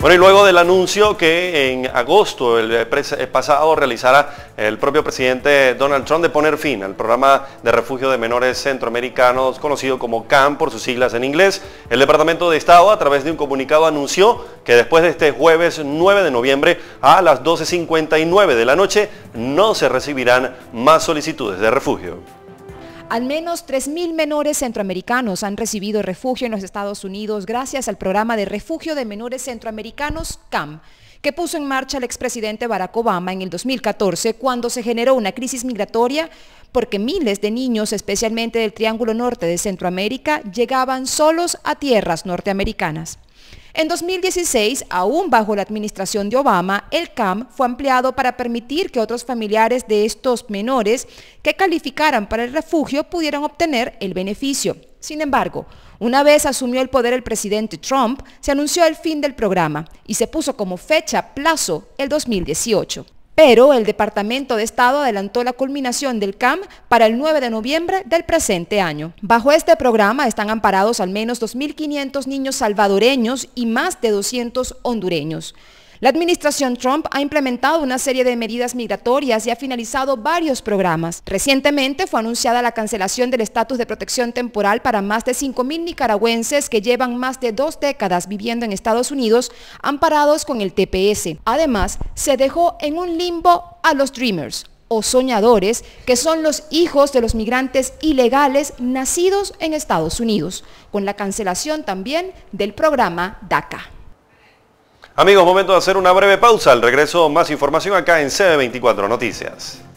Bueno, y luego del anuncio que en agosto el, eh, eh, pasado realizara el propio presidente Donald Trump de poner fin al programa de refugio de menores centroamericanos conocido como CAM por sus siglas en inglés, el Departamento de Estado a través de un comunicado anunció que después de este jueves 9 de noviembre a las 12.59 de la noche no se recibirán más solicitudes de refugio. Al menos 3.000 menores centroamericanos han recibido refugio en los Estados Unidos gracias al programa de refugio de menores centroamericanos CAM que puso en marcha el expresidente Barack Obama en el 2014 cuando se generó una crisis migratoria porque miles de niños, especialmente del Triángulo Norte de Centroamérica, llegaban solos a tierras norteamericanas. En 2016, aún bajo la administración de Obama, el CAM fue ampliado para permitir que otros familiares de estos menores que calificaran para el refugio pudieran obtener el beneficio. Sin embargo, una vez asumió el poder el presidente Trump, se anunció el fin del programa y se puso como fecha plazo el 2018 pero el Departamento de Estado adelantó la culminación del CAM para el 9 de noviembre del presente año. Bajo este programa están amparados al menos 2.500 niños salvadoreños y más de 200 hondureños. La administración Trump ha implementado una serie de medidas migratorias y ha finalizado varios programas. Recientemente fue anunciada la cancelación del estatus de protección temporal para más de 5.000 nicaragüenses que llevan más de dos décadas viviendo en Estados Unidos amparados con el TPS. Además, se dejó en un limbo a los Dreamers o soñadores, que son los hijos de los migrantes ilegales nacidos en Estados Unidos, con la cancelación también del programa DACA. Amigos, momento de hacer una breve pausa. Al regreso, más información acá en CB24 Noticias.